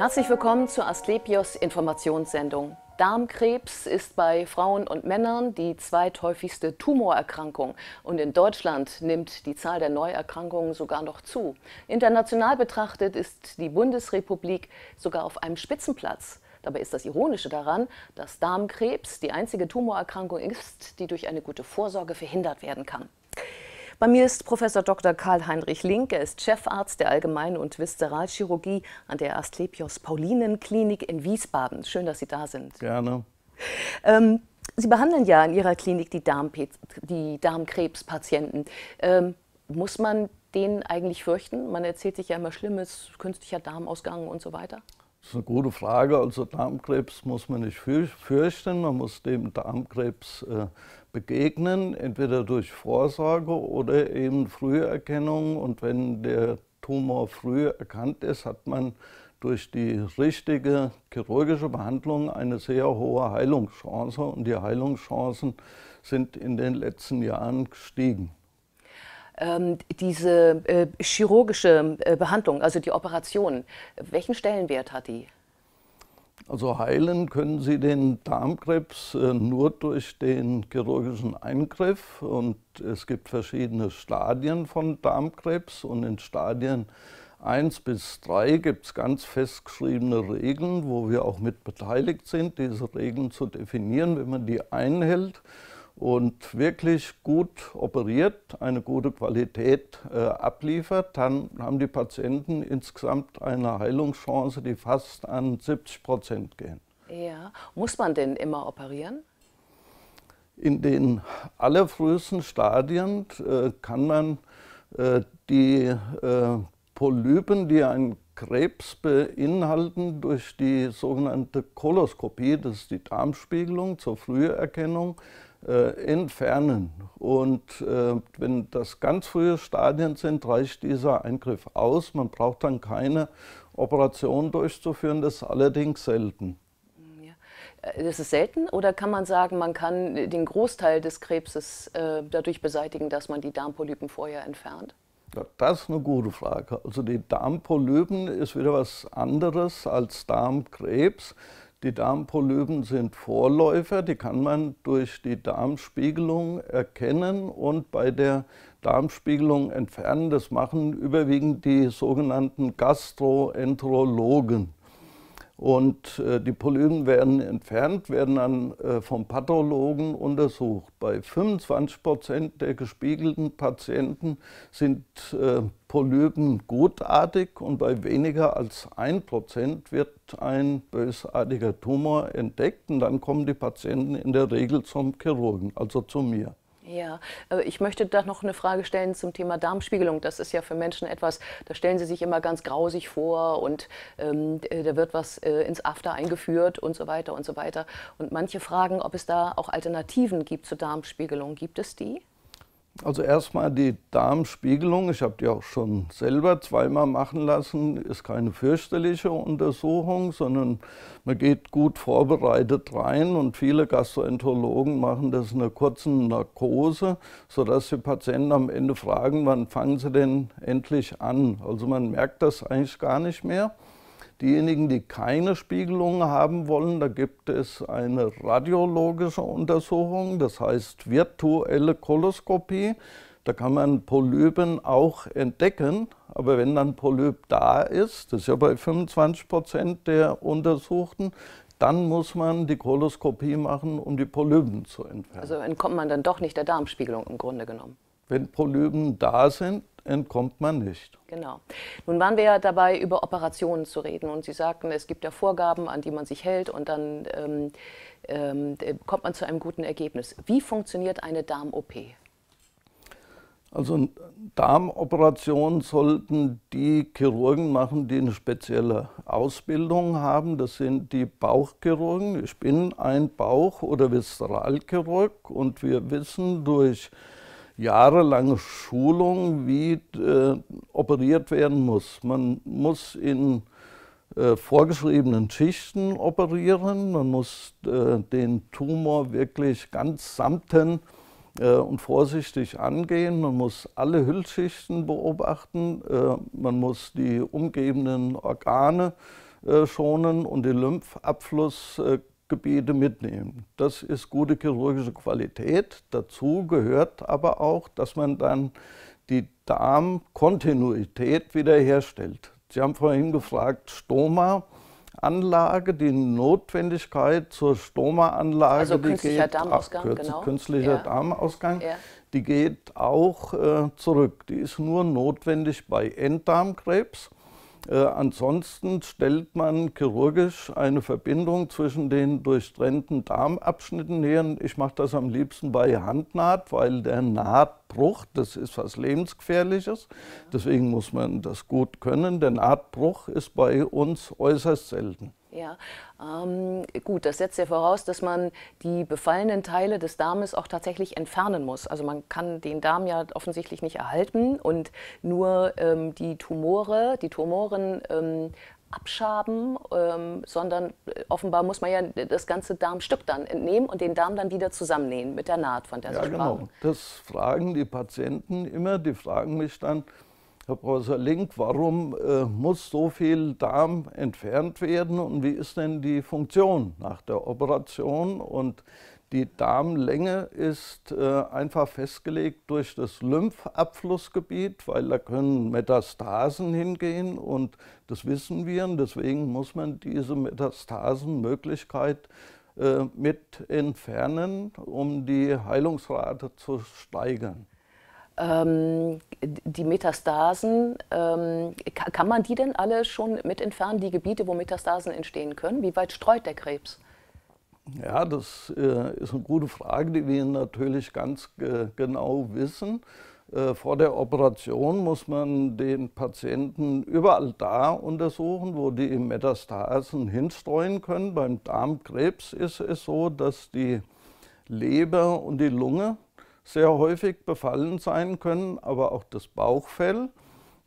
Herzlich willkommen zur Asklepios Informationssendung. Darmkrebs ist bei Frauen und Männern die zweithäufigste Tumorerkrankung und in Deutschland nimmt die Zahl der Neuerkrankungen sogar noch zu. International betrachtet ist die Bundesrepublik sogar auf einem Spitzenplatz. Dabei ist das Ironische daran, dass Darmkrebs die einzige Tumorerkrankung ist, die durch eine gute Vorsorge verhindert werden kann. Bei mir ist Professor Dr. Karl-Heinrich Link. Er ist Chefarzt der Allgemeinen und Viszeralchirurgie an der Asklepios Paulinen-Klinik in Wiesbaden. Schön, dass Sie da sind. Gerne. Ähm, Sie behandeln ja in Ihrer Klinik die, Darmpe die Darmkrebspatienten. Ähm, muss man den eigentlich fürchten? Man erzählt sich ja immer Schlimmes, künstlicher Darmausgang und so weiter. Das ist eine gute Frage. Also Darmkrebs muss man nicht fürchten. Man muss dem Darmkrebs äh, begegnen, entweder durch Vorsorge oder eben Früherkennung. Und wenn der Tumor früh erkannt ist, hat man durch die richtige chirurgische Behandlung eine sehr hohe Heilungschance. Und die Heilungschancen sind in den letzten Jahren gestiegen. Ähm, diese äh, chirurgische äh, Behandlung, also die Operation, welchen Stellenwert hat die? Also heilen können Sie den Darmkrebs äh, nur durch den chirurgischen Eingriff und es gibt verschiedene Stadien von Darmkrebs und in Stadien 1 bis 3 gibt es ganz festgeschriebene Regeln, wo wir auch mit beteiligt sind, diese Regeln zu definieren, wenn man die einhält und wirklich gut operiert, eine gute Qualität äh, abliefert, dann haben die Patienten insgesamt eine Heilungschance, die fast an 70 Prozent gehen. Ja, muss man denn immer operieren? In den allerfrühesten Stadien äh, kann man äh, die äh, Polypen, die einen Krebs beinhalten durch die sogenannte Koloskopie, das ist die Darmspiegelung zur Früherkennung, äh, entfernen. Und äh, wenn das ganz frühe Stadien sind, reicht dieser Eingriff aus. Man braucht dann keine Operation durchzuführen, das ist allerdings selten. Äh, das ist selten oder kann man sagen, man kann den Großteil des Krebses äh, dadurch beseitigen, dass man die Darmpolypen vorher entfernt? Ja, das ist eine gute Frage. Also die Darmpolypen ist wieder was anderes als Darmkrebs. Die Darmpolypen sind Vorläufer, die kann man durch die Darmspiegelung erkennen und bei der Darmspiegelung entfernen. Das machen überwiegend die sogenannten Gastroenterologen. Und äh, die Polypen werden entfernt, werden dann äh, vom Pathologen untersucht. Bei 25 Prozent der gespiegelten Patienten sind äh, Polypen gutartig und bei weniger als 1 Prozent wird ein bösartiger Tumor entdeckt. Und dann kommen die Patienten in der Regel zum Chirurgen, also zu mir. Ja, äh, ich möchte da noch eine Frage stellen zum Thema Darmspiegelung. Das ist ja für Menschen etwas, da stellen sie sich immer ganz grausig vor und ähm, da wird was äh, ins After eingeführt und so weiter und so weiter. Und manche fragen, ob es da auch Alternativen gibt zur Darmspiegelung. Gibt es die? Also erstmal die Darmspiegelung, ich habe die auch schon selber zweimal machen lassen, ist keine fürchterliche Untersuchung, sondern man geht gut vorbereitet rein und viele Gastroenterologen machen das in einer kurzen Narkose, sodass die Patienten am Ende fragen, wann fangen sie denn endlich an. Also man merkt das eigentlich gar nicht mehr. Diejenigen, die keine Spiegelung haben wollen, da gibt es eine radiologische Untersuchung, das heißt virtuelle Koloskopie. Da kann man Polypen auch entdecken, aber wenn dann Polyp da ist, das ist ja bei 25 Prozent der Untersuchten, dann muss man die Koloskopie machen, um die Polypen zu entfernen. Also entkommt man dann doch nicht der Darmspiegelung im Grunde genommen? Wenn Polypen da sind, entkommt man nicht. Genau. Nun waren wir ja dabei, über Operationen zu reden und Sie sagten, es gibt ja Vorgaben, an die man sich hält und dann ähm, ähm, kommt man zu einem guten Ergebnis. Wie funktioniert eine Darm-OP? Also Darmoperationen sollten die Chirurgen machen, die eine spezielle Ausbildung haben. Das sind die Bauchchirurgen. Ich bin ein Bauch- oder Viszeralchirurg und wir wissen durch äh, jahrelange Schulung, wie äh, operiert werden muss. Man muss in äh, vorgeschriebenen Schichten operieren, man muss äh, den Tumor wirklich ganz samten äh, und vorsichtig angehen, man muss alle Hüllschichten beobachten, äh, man muss die umgebenden Organe schonen und den Lymphabfluss Gebete mitnehmen. Das ist gute chirurgische Qualität. Dazu gehört aber auch, dass man dann die Darmkontinuität wiederherstellt. Sie haben vorhin gefragt, Stoma. Anlage, die Notwendigkeit zur Stoma-Anlage, also die geht Darmausgang, auch, genau. künstlicher ja. Darmausgang, ja. die geht auch äh, zurück. Die ist nur notwendig bei Enddarmkrebs äh, ansonsten stellt man chirurgisch eine Verbindung zwischen den durchtrennten Darmabschnitten her. Ich mache das am liebsten bei Handnaht, weil der Nahtbruch, das ist was lebensgefährliches. Deswegen muss man das gut können. Der Nahtbruch ist bei uns äußerst selten. Ja, ähm, gut, das setzt ja voraus, dass man die befallenen Teile des Darmes auch tatsächlich entfernen muss. Also man kann den Darm ja offensichtlich nicht erhalten und nur ähm, die Tumore, die Tumoren ähm, abschaben, ähm, sondern äh, offenbar muss man ja das ganze Darmstück dann entnehmen und den Darm dann wieder zusammennähen mit der Naht, von der ja, Sie sprachen. Genau. Das fragen die Patienten immer. Die fragen mich dann, Herr Professor Link, warum äh, muss so viel Darm entfernt werden und wie ist denn die Funktion nach der Operation? Und die Darmlänge ist äh, einfach festgelegt durch das Lymphabflussgebiet, weil da können Metastasen hingehen und das wissen wir und deswegen muss man diese Metastasenmöglichkeit äh, mit entfernen, um die Heilungsrate zu steigern. Ähm, die Metastasen, ähm, kann man die denn alle schon mit entfernen, die Gebiete, wo Metastasen entstehen können? Wie weit streut der Krebs? Ja, das äh, ist eine gute Frage, die wir natürlich ganz äh, genau wissen. Äh, vor der Operation muss man den Patienten überall da untersuchen, wo die Metastasen hinstreuen können. Beim Darmkrebs ist es so, dass die Leber und die Lunge sehr häufig befallen sein können, aber auch das Bauchfell.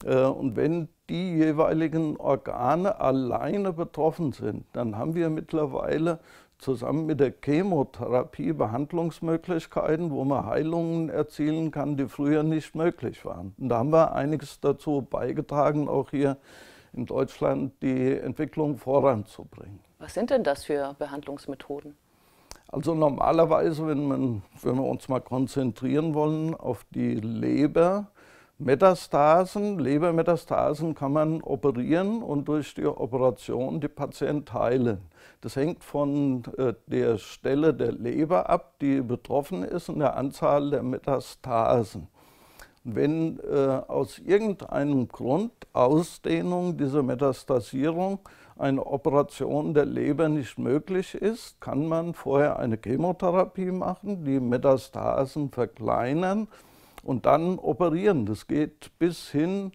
Äh, und wenn die jeweiligen Organe alleine betroffen sind, dann haben wir mittlerweile zusammen mit der Chemotherapie Behandlungsmöglichkeiten, wo man Heilungen erzielen kann, die früher nicht möglich waren. Und da haben wir einiges dazu beigetragen, auch hier in Deutschland die Entwicklung voranzubringen. Was sind denn das für Behandlungsmethoden? Also normalerweise, wenn, man, wenn wir uns mal konzentrieren wollen auf die Leber, Metastasen, Lebermetastasen kann man operieren und durch die Operation die Patient heilen. Das hängt von äh, der Stelle der Leber ab, die betroffen ist und der Anzahl der Metastasen. Wenn äh, aus irgendeinem Grund Ausdehnung, dieser Metastasierung eine Operation der Leber nicht möglich ist, kann man vorher eine Chemotherapie machen, die Metastasen verkleinern und dann operieren. Das geht bis hin,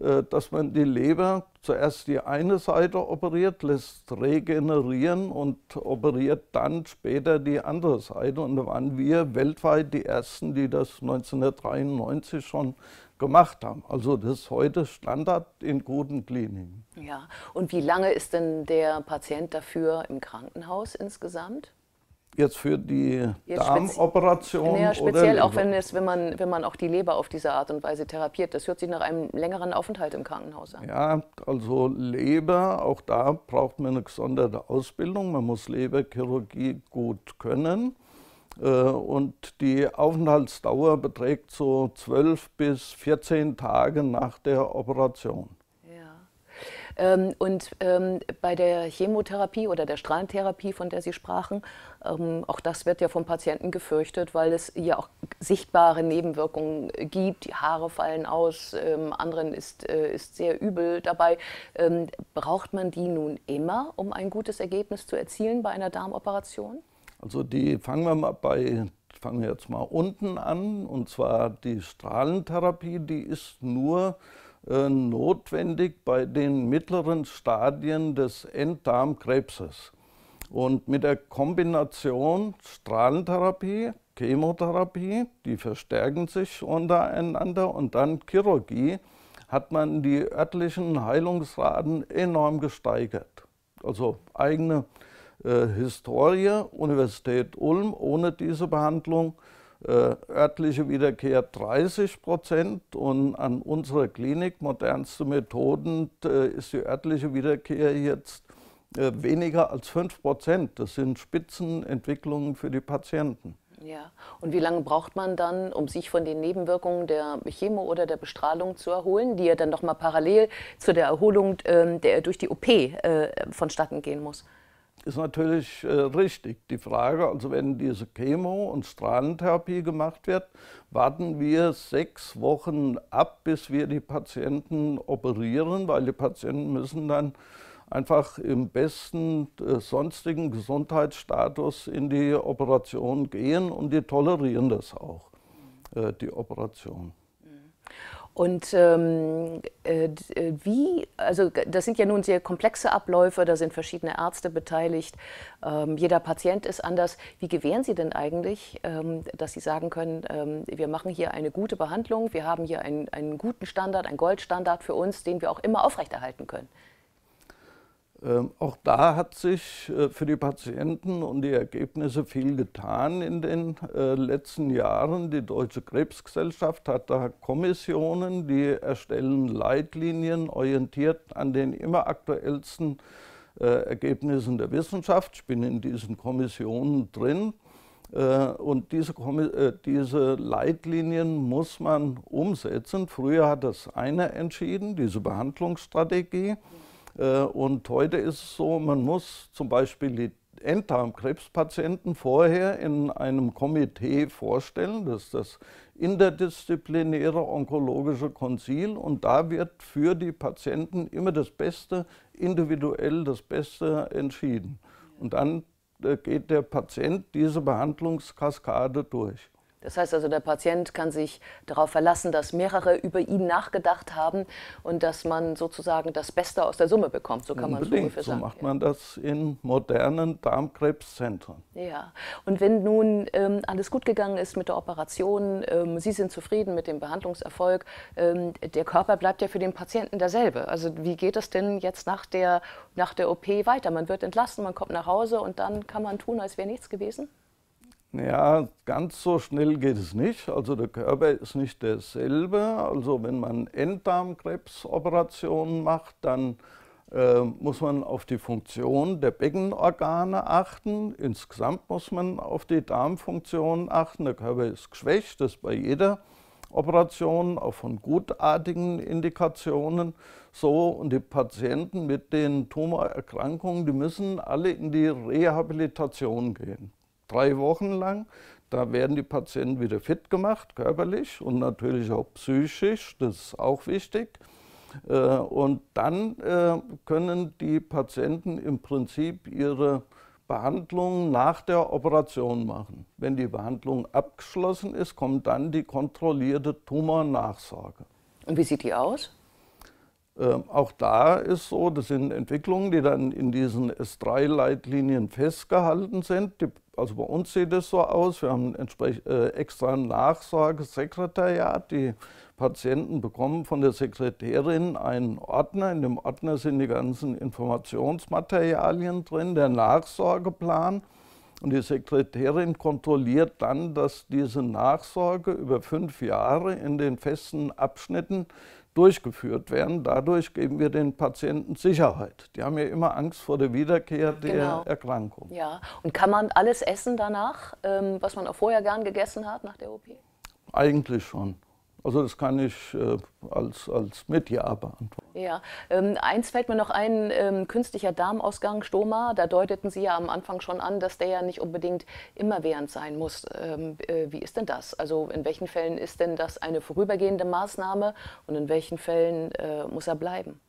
äh, dass man die Leber zuerst die eine Seite operiert, lässt regenerieren und operiert dann später die andere Seite. Und da waren wir weltweit die Ersten, die das 1993 schon gemacht haben. Also das ist heute Standard in guten Kliniken. Ja, und wie lange ist denn der Patient dafür im Krankenhaus insgesamt? Jetzt für die Jetzt Darmoperation? Ja, speziell oder auch wenn, es, wenn, man, wenn man auch die Leber auf diese Art und Weise therapiert. Das hört sich nach einem längeren Aufenthalt im Krankenhaus an. Ja, also Leber, auch da braucht man eine gesonderte Ausbildung. Man muss Leberchirurgie gut können. Äh, und die Aufenthaltsdauer beträgt so 12 bis 14 Tage nach der Operation. Ähm, und ähm, bei der Chemotherapie oder der Strahlentherapie, von der Sie sprachen, ähm, auch das wird ja vom Patienten gefürchtet, weil es ja auch sichtbare Nebenwirkungen gibt. Die Haare fallen aus, ähm, anderen ist, äh, ist sehr übel dabei. Ähm, braucht man die nun immer, um ein gutes Ergebnis zu erzielen bei einer Darmoperation? Also die fangen wir mal bei, fangen wir jetzt mal unten an, und zwar die Strahlentherapie, die ist nur äh, notwendig bei den mittleren Stadien des Enddarmkrebses. Und mit der Kombination Strahlentherapie, Chemotherapie, die verstärken sich untereinander und dann Chirurgie, hat man die örtlichen Heilungsraten enorm gesteigert. Also eigene äh, Historie, Universität Ulm ohne diese Behandlung, äh, örtliche Wiederkehr 30 Prozent und an unserer Klinik modernste Methoden ist die örtliche Wiederkehr jetzt äh, weniger als 5 Prozent. Das sind Spitzenentwicklungen für die Patienten. Ja. Und wie lange braucht man dann, um sich von den Nebenwirkungen der Chemo oder der Bestrahlung zu erholen, die ja dann nochmal parallel zu der Erholung äh, der, durch die OP äh, vonstatten gehen muss? ist natürlich äh, richtig. Die Frage, also wenn diese Chemo- und Strahlentherapie gemacht wird, warten wir sechs Wochen ab, bis wir die Patienten operieren, weil die Patienten müssen dann einfach im besten äh, sonstigen Gesundheitsstatus in die Operation gehen und die tolerieren das auch, äh, die Operation. Und ähm, äh, äh wie, also das sind ja nun sehr komplexe Abläufe, da sind verschiedene Ärzte beteiligt, ähm, jeder Patient ist anders. Wie gewähren Sie denn eigentlich, ähm, dass Sie sagen können, ähm, wir machen hier eine gute Behandlung, wir haben hier einen, einen guten Standard, einen Goldstandard für uns, den wir auch immer aufrechterhalten können? Ähm, auch da hat sich äh, für die Patienten und die Ergebnisse viel getan in den äh, letzten Jahren. Die Deutsche Krebsgesellschaft hat da Kommissionen, die erstellen Leitlinien orientiert an den immer aktuellsten äh, Ergebnissen der Wissenschaft. Ich bin in diesen Kommissionen drin. Und diese, diese, Leitlinien muss man umsetzen. Früher hat das einer entschieden, diese Behandlungsstrategie. Äh, und heute ist es so, man muss zum Beispiel die Enddarmkrebspatienten vorher in einem Komitee vorstellen, das ist das interdisziplinäre onkologische Konzil und da wird für die Patienten immer das Beste, individuell das Beste entschieden. Und dann äh, geht der Patient diese Behandlungskaskade durch. Das heißt also, der Patient kann sich darauf verlassen, dass mehrere über ihn nachgedacht haben und dass man sozusagen das Beste aus der Summe bekommt. So kann man es ungefähr sagen. So macht man das in modernen Darmkrebszentren. Ja, und wenn nun ähm, alles gut gegangen ist mit der Operation, ähm, Sie sind zufrieden mit dem Behandlungserfolg, ähm, der Körper bleibt ja für den Patienten derselbe. Also wie geht es denn jetzt nach der, nach der OP weiter? Man wird entlassen, man kommt nach Hause und dann kann man tun, als wäre nichts gewesen? Ja, ganz so schnell geht es nicht. Also der Körper ist nicht derselbe. Also wenn man Enddarmkrebsoperationen macht, dann äh, muss man auf die Funktion der Beckenorgane achten. Insgesamt muss man auf die Darmfunktion achten. Der Körper ist geschwächt, das ist bei jeder Operation, auch von gutartigen Indikationen so. Und die Patienten mit den Tumorerkrankungen, die müssen alle in die Rehabilitation gehen drei Wochen lang. Da werden die Patienten wieder fit gemacht, körperlich und natürlich auch psychisch, das ist auch wichtig. Äh, und dann äh, können die Patienten im Prinzip ihre Behandlung nach der Operation machen. Wenn die Behandlung abgeschlossen ist, kommt dann die kontrollierte Tumornachsorge. Und wie sieht die aus? Ähm, auch da ist so, das sind Entwicklungen, die dann in diesen S3-Leitlinien festgehalten sind. Die, also bei uns sieht es so aus, wir haben entsprech, äh, extra ein Nachsorgesekretariat. Die Patienten bekommen von der Sekretärin einen Ordner. In dem Ordner sind die ganzen Informationsmaterialien drin, der Nachsorgeplan. Und die Sekretärin kontrolliert dann, dass diese Nachsorge über fünf Jahre in den festen Abschnitten durchgeführt werden. Dadurch geben wir den Patienten Sicherheit. Die haben ja immer Angst vor der Wiederkehr der genau. Erkrankung. Ja, und kann man alles essen danach, ähm, was man auch vorher gern gegessen hat nach der OP? Eigentlich schon. Also das kann ich äh, als, als mit Ja beantworten. Ja, ähm, eins fällt mir noch ein, ähm, künstlicher Darmausgang, Stoma, da deuteten Sie ja am Anfang schon an, dass der ja nicht unbedingt immerwährend sein muss. Ähm, äh, wie ist denn das? Also in welchen Fällen ist denn das eine vorübergehende Maßnahme und in welchen Fällen äh, muss er bleiben?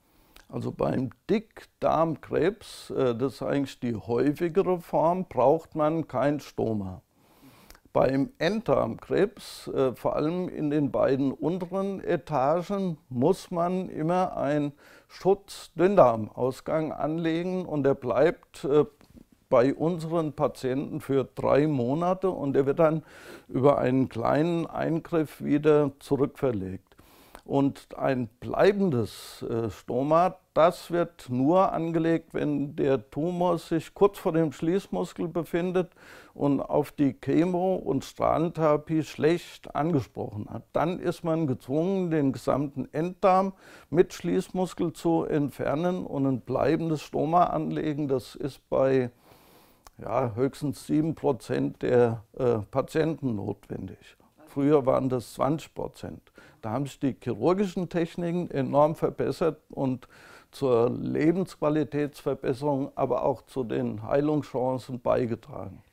Also beim Dickdarmkrebs, äh, das ist eigentlich die häufigere Form, braucht man kein Stoma. Beim Enddarmkrebs, äh, vor allem in den beiden unteren Etagen, muss man immer einen Schutz-Dünndarmausgang anlegen und der bleibt äh, bei unseren Patienten für drei Monate und der wird dann über einen kleinen Eingriff wieder zurückverlegt. Und ein bleibendes äh, Stoma, das wird nur angelegt, wenn der Tumor sich kurz vor dem Schließmuskel befindet und auf die Chemo- und Strahlentherapie schlecht angesprochen hat. Dann ist man gezwungen, den gesamten Enddarm mit Schließmuskel zu entfernen und ein bleibendes Stoma anlegen. Das ist bei ja, höchstens 7 der äh, Patienten notwendig. Früher waren das 20 da haben sich die chirurgischen Techniken enorm verbessert und zur Lebensqualitätsverbesserung, aber auch zu den Heilungschancen beigetragen.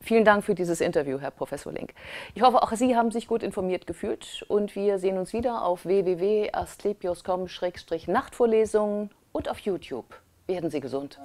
Vielen Dank für dieses Interview, Herr Professor Link. Ich hoffe, auch Sie haben sich gut informiert gefühlt und wir sehen uns wieder auf wwwasklepioscom nachtvorlesungen und auf YouTube. Werden Sie gesund.